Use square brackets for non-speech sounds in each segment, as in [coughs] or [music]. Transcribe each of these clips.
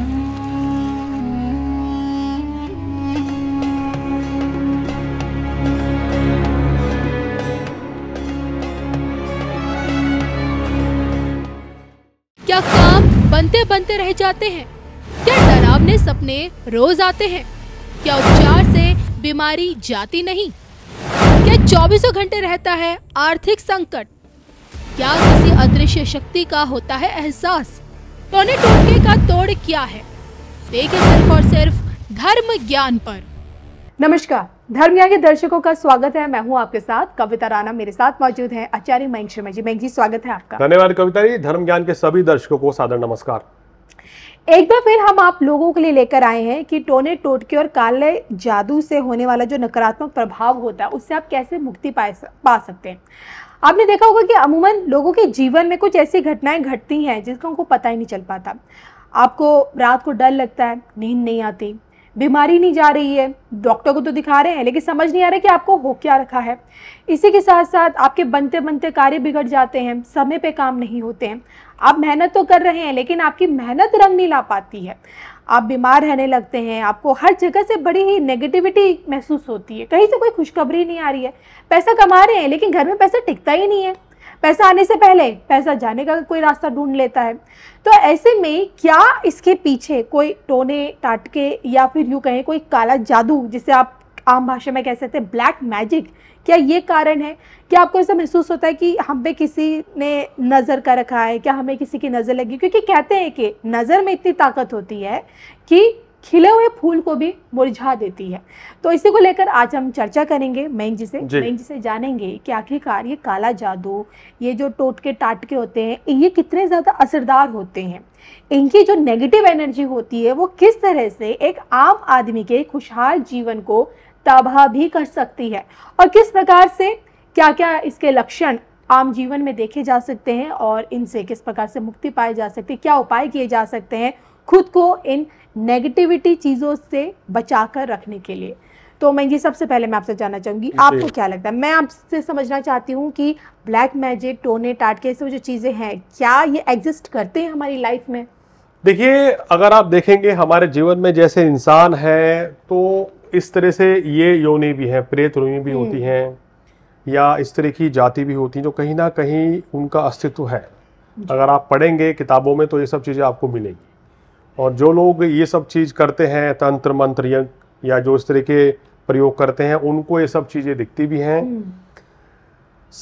क्या काम बनते बनते रह जाते हैं क्या डरावने सपने रोज आते हैं क्या उपचार से बीमारी जाती नहीं क्या चौबीसों घंटे रहता है आर्थिक संकट क्या किसी अदृश्य शक्ति का होता है एहसास पौने टोटके का तोड़ क्या है देखे सिर्फ और सिर्फ धर्म ज्ञान पर नमस्कार धर्म ज्ञान के दर्शकों का स्वागत है मैं हूं आपके साथ कविता राणा मेरे साथ मौजूद हैं आचार्य मयंक शर्मा जी मयंक जी स्वागत है आपका धन्यवाद कविता जी धर्म ज्ञान के सभी दर्शकों को सादर नमस्कार एक बार फिर हम आप लोगों के लिए लेकर आए हैं कि टोने टोटके और काले जादू से होने वाला जो नकारात्मक प्रभाव होता है उससे आप कैसे मुक्ति पा सकते हैं आपने देखा होगा कि अमूमन लोगों के जीवन में कुछ ऐसी घटनाएं घटती हैं जिसका उनको पता ही नहीं चल पाता आपको रात को डर लगता है नींद नहीं आती बीमारी नहीं जा रही है डॉक्टर को तो दिखा रहे हैं लेकिन समझ नहीं आ रहा कि आपको हो क्या रखा है इसी के साथ साथ आपके बनते बनते कार्य बिगड़ जाते हैं समय पे काम नहीं होते हैं आप मेहनत तो कर रहे हैं लेकिन आपकी मेहनत रंग नहीं ला पाती है आप बीमार रहने लगते हैं आपको हर जगह से बड़ी ही नेगेटिविटी महसूस होती है कहीं से कोई खुशखबरी नहीं आ रही है पैसा कमा रहे हैं लेकिन घर में पैसा टिकता ही नहीं है पैसा आने से पहले पैसा जाने का कोई रास्ता ढूंढ लेता है तो ऐसे में क्या इसके पीछे कोई टोने टाटके या फिर यूँ कहें कोई काला जादू जिसे आप आम भाषा में कह सकते हैं ब्लैक मैजिक क्या ये कारण है क्या आपको ऐसा महसूस होता है कि हम पे किसी ने नज़र कर रखा है क्या हमें किसी की नज़र लगी क्योंकि कहते हैं कि नज़र में इतनी ताकत होती है कि खिले हुए फूल को भी मुरझा देती है तो इसी को लेकर आज हम चर्चा करेंगे मैं जी से मयंक जी से जानेंगे कि आखिरकार ये काला जादू ये जो टोटके टाटके होते हैं ये कितने ज़्यादा असरदार होते हैं इनकी जो नेगेटिव एनर्जी होती है वो किस तरह से एक आम आदमी के खुशहाल जीवन को तबाह भी कर सकती है और किस प्रकार से क्या क्या इसके लक्षण आम जीवन में देखे जा सकते हैं और इनसे किस प्रकार से मुक्ति पाई जा सकती है क्या उपाय किए जा सकते हैं खुद को इन नेगेटिविटी चीज़ों से बचा कर रखने के लिए तो मैं ये सबसे पहले मैं आपसे जानना चाहूंगी आपको क्या लगता है मैं आपसे समझना चाहती हूँ कि ब्लैक मैजिक टोने टाटके सब जो चीज़ें हैं क्या ये एग्जिस्ट करते हैं हमारी लाइफ में देखिए अगर आप देखेंगे हमारे जीवन में जैसे इंसान है तो इस तरह से ये योनि भी हैं प्रेत रोनी भी हम्म। होती हैं या इस तरह की जाति भी होती हैं जो कहीं ना कहीं उनका अस्तित्व है अगर आप पढ़ेंगे किताबों में तो ये सब चीज़ें आपको मिलेंगी और जो लोग ये सब चीज़ करते हैं तंत्र मंत्र यज्ञ या जो इस तरह के प्रयोग करते हैं उनको ये सब चीज़ें दिखती भी हैं हम्म।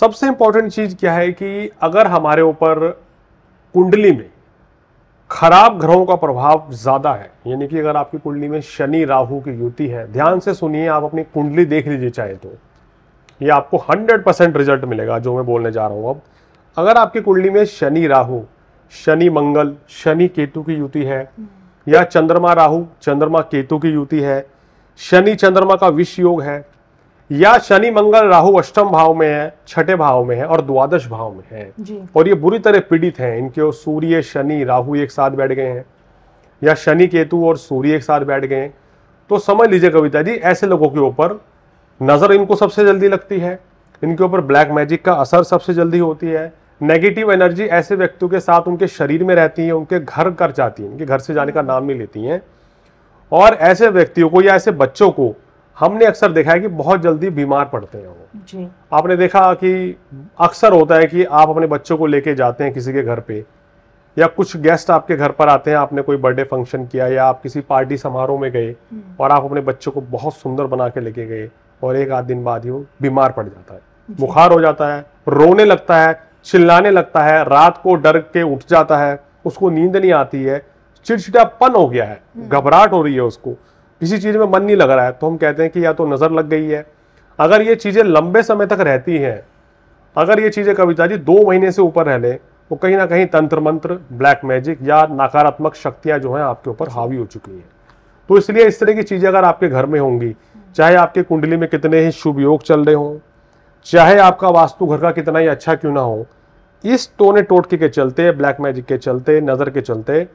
सबसे इम्पोर्टेंट चीज़ क्या है कि अगर हमारे ऊपर कुंडली में खराब ग्रहों का प्रभाव ज़्यादा है यानी कि अगर आपकी कुंडली में शनि राहु की युति है ध्यान से सुनिए आप अपनी कुंडली देख लीजिए चाहे तो ये आपको 100 परसेंट रिजल्ट मिलेगा जो मैं बोलने जा रहा हूं अब अगर आपकी कुंडली में शनि राहु शनि मंगल शनि केतु की युति है या चंद्रमा राहु चंद्रमा केतु की युति है शनि चंद्रमा का विष योग है या शनि मंगल राहु अष्टम भाव में है छठे भाव में है और द्वादश भाव में है और ये बुरी तरह पीड़ित हैं इनके सूर्य शनि राहु एक साथ बैठ गए हैं या शनि केतु और सूर्य एक साथ बैठ गए हैं तो समझ लीजिए कविता जी ऐसे लोगों के ऊपर नज़र इनको सबसे जल्दी लगती है इनके ऊपर ब्लैक मैजिक का असर सबसे जल्दी होती है नेगेटिव एनर्जी ऐसे व्यक्तियों के साथ उनके शरीर में रहती है उनके घर कर जाती है इनके घर से जाने का नाम नहीं लेती हैं और ऐसे व्यक्तियों को या ऐसे बच्चों को हमने अक्सर देखा है कि बहुत जल्दी बीमार पड़ते हैं वो आपने देखा कि अक्सर होता है कि आप अपने बच्चों को लेके जाते हैं किसी के घर पे या कुछ गेस्ट आपके घर पर आते हैं आपने कोई बर्थडे फंक्शन किया या आप किसी पार्टी समारोह में गए हम्म। और आप अपने बच्चों को बहुत सुंदर बना के लेके गए और एक आध दिन बाद ही वो बीमार पड़ जाता है बुखार हो जाता है रोने लगता है चिल्लाने लगता है रात को डर के उठ जाता है उसको नींद नहीं आती है चिड़चिड़ापन हो गया है हम्म। घबराहट हो रही है उसको किसी चीज़ में मन नहीं लग रहा है तो हम कहते हैं कि या तो नज़र लग गई है अगर ये चीज़ें लंबे समय तक रहती हैं अगर ये चीज़ें कविता जी दो महीने से ऊपर रह ले तो कहीं ना कहीं तंत्र मंत्र ब्लैक मैजिक या नकारात्मक शक्तियाँ जो हैं आपके ऊपर हावी हो चुकी हैं तो इसलिए इस तरह की चीज़ें अगर आपके घर में होंगी चाहे आपके कुंडली में कितने ही शुभ योग चल रहे हों चाहे आपका वास्तु घर का कितना ही अच्छा क्यों ना हो इस टोने टोटके के चलते ब्लैक मैजिक के चलते नज़र के चलते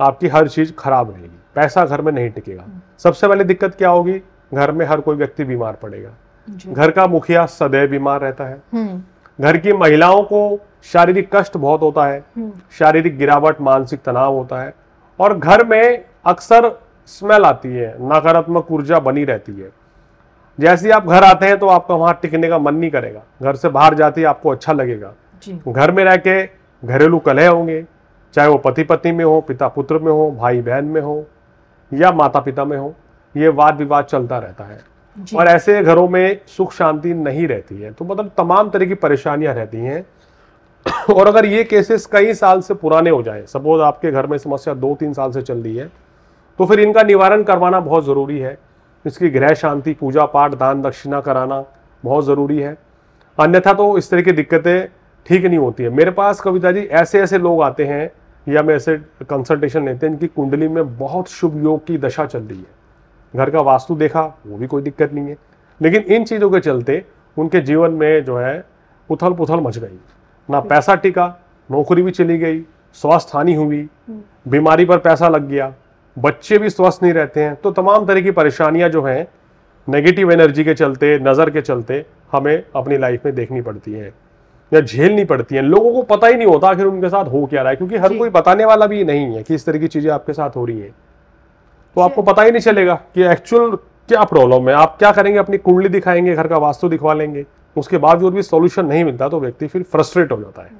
आपकी हर चीज़ खराब रहेगी पैसा घर में नहीं टिकेगा सबसे पहले दिक्कत क्या होगी घर में हर कोई व्यक्ति बीमार पड़ेगा घर का मुखिया सदैव बीमार रहता है हम्म। घर की महिलाओं को शारीरिक कष्ट बहुत होता है हम्म। शारीरिक गिरावट मानसिक तनाव होता है और घर में अक्सर स्मेल आती है नकारात्मक ऊर्जा बनी रहती है जैसे आप घर आते हैं तो आपका वहां टिकने का मन नहीं करेगा घर से बाहर जाते आपको अच्छा लगेगा घर में रह के घरेलू कलह होंगे चाहे वो पति पत्नी में हो पिता पुत्र में हो भाई बहन में हो या माता पिता में हो ये वाद विवाद चलता रहता है और ऐसे घरों में सुख शांति नहीं रहती है तो मतलब तमाम तरह की परेशानियां रहती हैं [coughs] और अगर ये केसेस कई साल से पुराने हो जाए सपोज आपके घर में समस्या दो तीन साल से चल रही है तो फिर इनका निवारण करवाना बहुत ज़रूरी है इसकी गृह शांति पूजा पाठ दान दक्षिणा कराना बहुत ज़रूरी है अन्यथा तो इस तरह की दिक्कतें ठीक नहीं होती है मेरे पास कविता जी ऐसे ऐसे लोग आते हैं या मैं ऐसे कंसल्टेशन लेते हैं इनकी कुंडली में बहुत शुभ योग की दशा चल रही है घर का वास्तु देखा वो भी कोई दिक्कत नहीं है लेकिन इन चीज़ों के चलते उनके जीवन में जो है उथल पुथल मच गई ना पैसा टिका नौकरी भी चली गई स्वास्थ्य हानि हुई हम्म। बीमारी पर पैसा लग गया बच्चे भी स्वस्थ नहीं रहते हैं तो तमाम तरह की परेशानियां जो हैं नेगेटिव एनर्जी के चलते नज़र के चलते हमें अपनी लाइफ में देखनी पड़ती हैं या झेलनी पड़ती हैं लोगों को पता ही नहीं होता आखिर उनके साथ हो क्या रहा है क्योंकि हर कोई बताने वाला भी नहीं है कि इस तरह की चीज़ें आपके साथ हो रही है तो आपको पता ही नहीं चलेगा कि एक्चुअल क्या प्रॉब्लम है आप क्या करेंगे अपनी कुंडली दिखाएंगे घर का वास्तु दिखवा लेंगे उसके बावजूद भी सोल्यूशन नहीं मिलता तो व्यक्ति फिर फ्रस्ट्रेट हो जाता है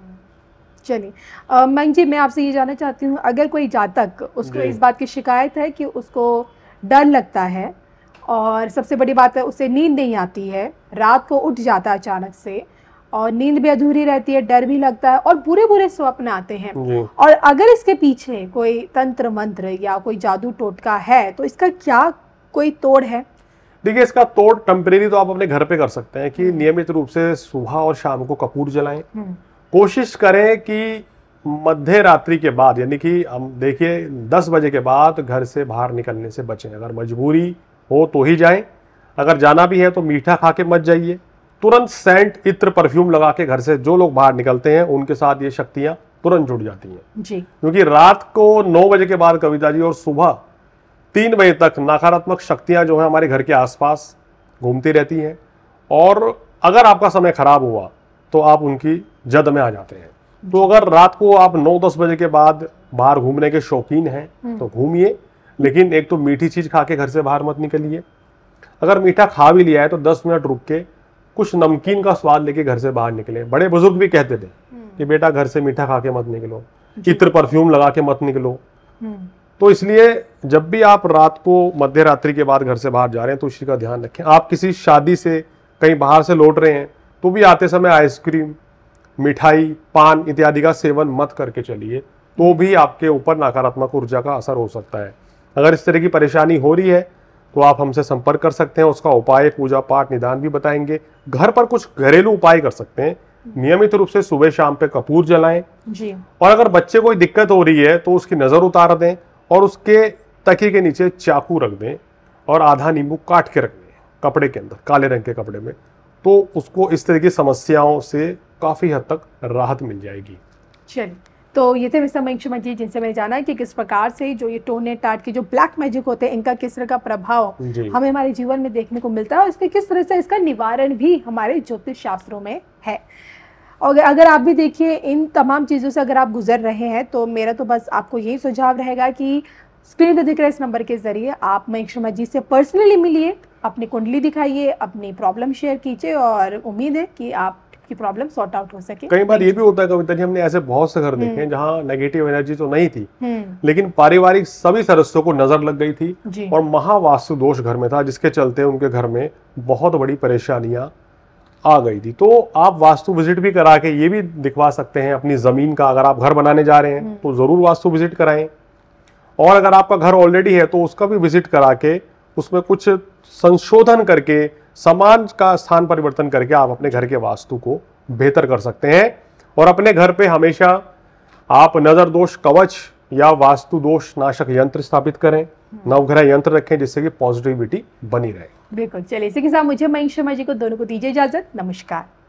चलिए मंग जी मैं आपसे ये जानना चाहती हूँ अगर कोई जातक उसको इस बात की शिकायत है कि उसको डर लगता है और सबसे बड़ी बात है उसे नींद नहीं आती है रात को उठ जाता है अचानक से और नींद भी अधूरी रहती है डर भी लगता है और बुरे बुरे स्वप्न आते हैं और अगर इसके पीछे कोई तंत्र मंत्र या कोई जादू टोटका है तो इसका क्या कोई तोड़ है देखिए इसका तोड़ टेम्परेरी तो आप अपने घर पे कर सकते हैं कि हम्म। नियमित रूप से सुबह और शाम को कपूर जलाएं हम्म। कोशिश करें कि मध्य रात्रि के बाद यानी कि हम देखिए दस बजे के बाद घर से बाहर निकलने से बचें अगर मजबूरी हो तो ही जाएं अगर जाना भी है तो मीठा खा के मत जाइए तुरंत सेंट इत्र परफ्यूम लगा के घर से जो लोग बाहर निकलते हैं उनके साथ ये शक्तियां तुरंत जुड़ जाती हैं जी क्योंकि रात को नौ बजे के बाद कविता जी और सुबह तीन बजे तक नकारात्मक शक्तियां जो है हमारे घर के आसपास घूमती रहती हैं और अगर आपका समय खराब हुआ तो आप उनकी जद में आ जाते हैं तो अगर रात को आप नौ दस बजे के बाद बाहर घूमने के शौकीन हैं हम्म। तो घूमिए लेकिन एक तो मीठी चीज खा के घर से बाहर मत निकलिए अगर मीठा खा भी लिया है तो दस मिनट रुक के कुछ नमकीन का स्वाद लेके घर से बाहर निकले बड़े बुजुर्ग भी कहते थे हम्म। कि बेटा घर से मीठा खा के मत निकलो इत्र परफ्यूम लगा के मत निकलो हम्म। तो इसलिए जब भी आप रात को मध्य रात्रि के बाद घर से बाहर जा रहे हैं तो उसी का ध्यान रखें आप किसी शादी से कहीं बाहर से लौट रहे हैं तो भी आते समय आइसक्रीम मिठाई पान इत्यादि का सेवन मत करके चलिए तो भी आपके ऊपर नकारात्मक ऊर्जा का असर हो सकता है अगर इस तरह की परेशानी हो रही है तो आप हमसे संपर्क कर सकते हैं उसका उपाय पूजा पाठ निदान भी बताएंगे घर पर कुछ घरेलू उपाय कर सकते हैं नियमित रूप से सुबह शाम पे कपूर जलाएं जी और अगर बच्चे कोई दिक्कत हो रही है तो उसकी नज़र उतार दें और उसके तके के नीचे चाकू रख दें और आधा नींबू काट के रख दें कपड़े के अंदर काले रंग के कपड़े में तो उसको इस तरह की समस्याओं से काफ़ी हद तक राहत मिल जाएगी चलिए तो ये थे मिस्टर मयंक मंजी जी जिनसे मैंने जाना है कि किस प्रकार से जो ये टोने टाट के जो ब्लैक मैजिक होते हैं इनका किस तरह का प्रभाव हमें हमारे जीवन में देखने को मिलता है और इसके किस तरह से इसका निवारण भी हमारे ज्योतिष शास्त्रों में है और अगर आप भी देखिए इन तमाम चीज़ों से अगर आप गुजर रहे हैं तो मेरा तो बस आपको यही सुझाव रहेगा कि स्क्रीन पर दिख रहे इस नंबर के ज़रिए आप मयंक शर्मा जी से पर्सनली मिलिए अपनी कुंडली दिखाइए अपनी प्रॉब्लम शेयर कीजिए और उम्मीद है कि आप की प्रॉब्लम सॉर्ट आउट हो सके कई बार ये भी होता है कविता जी हमने ऐसे बहुत से घर देखे हैं हम्म। जहाँ नेगेटिव एनर्जी तो नहीं थी हम्म। लेकिन पारिवारिक सभी सदस्यों को नजर लग गई थी और महावास्तु दोष घर में था जिसके चलते उनके घर में बहुत बड़ी परेशानियां आ गई थी तो आप वास्तु विजिट भी करा के ये भी दिखवा सकते हैं अपनी जमीन का अगर आप घर बनाने जा रहे हैं हम्म। तो जरूर वास्तु विजिट कराएं और अगर आपका घर ऑलरेडी है तो उसका भी विजिट करा के उसमें कुछ संशोधन करके समान का स्थान परिवर्तन करके आप अपने घर के वास्तु को बेहतर कर सकते हैं और अपने घर पे हमेशा आप नज़र दोष कवच या वास्तु दोष नाशक यंत्र स्थापित करें नवग्रह यंत्र रखें जिससे कि पॉजिटिविटी बनी रहे बिल्कुल चलिए इसी के साथ मुझे मयंक शर्मा जी को दोनों को दीजिए इजाजत नमस्कार